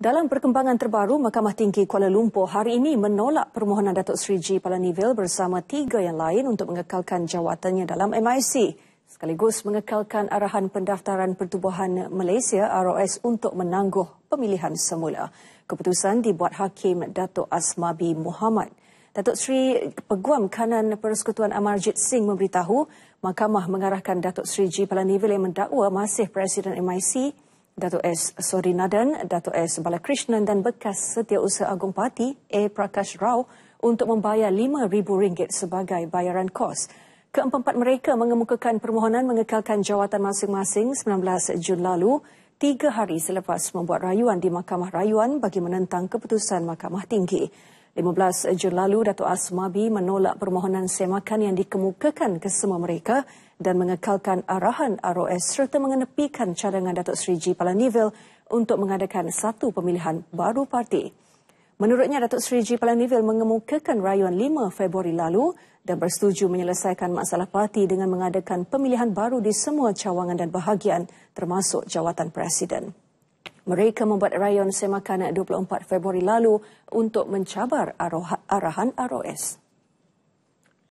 Dalam perkembangan terbaru, Mahkamah Tinggi Kuala Lumpur hari ini menolak permohonan Datuk Seri G. Palanivel bersama tiga yang lain untuk mengekalkan jawatannya dalam MIC. Sekaligus mengekalkan arahan pendaftaran pertubuhan Malaysia ROS untuk menangguh pemilihan semula. Keputusan dibuat Hakim Datuk Asmabi Muhammad. Datuk Seri Peguam Kanan Persekutuan Amarjit Singh memberitahu mahkamah mengarahkan Datuk Seri G. Palanivel yang mendakwa masih Presiden MIC Dato' S. Nadan, Dato' S. Balakrishnan dan bekas Setiausaha Agung Parti A. Prakash Rao untuk membayar RM5,000 sebagai bayaran kos. Keempat-empat mereka mengemukakan permohonan mengekalkan jawatan masing-masing 19 Jun lalu tiga hari selepas membuat rayuan di Mahkamah Rayuan bagi menentang keputusan Mahkamah Tinggi. 15 Jun lalu, Dato' Asmabi menolak permohonan semakan yang dikemukakan ke semua mereka dan mengekalkan arahan ROS serta mengenepikan cadangan Datuk Sri G. Palanivel untuk mengadakan satu pemilihan baru parti. Menurutnya, Datuk Seri G. Palanivel mengemukakan rayuan 5 Februari lalu dan bersetuju menyelesaikan masalah parti dengan mengadakan pemilihan baru di semua cawangan dan bahagian termasuk jawatan Presiden. Mereka membuat rayuan semakan 24 Februari lalu untuk mencabar arahan ROS.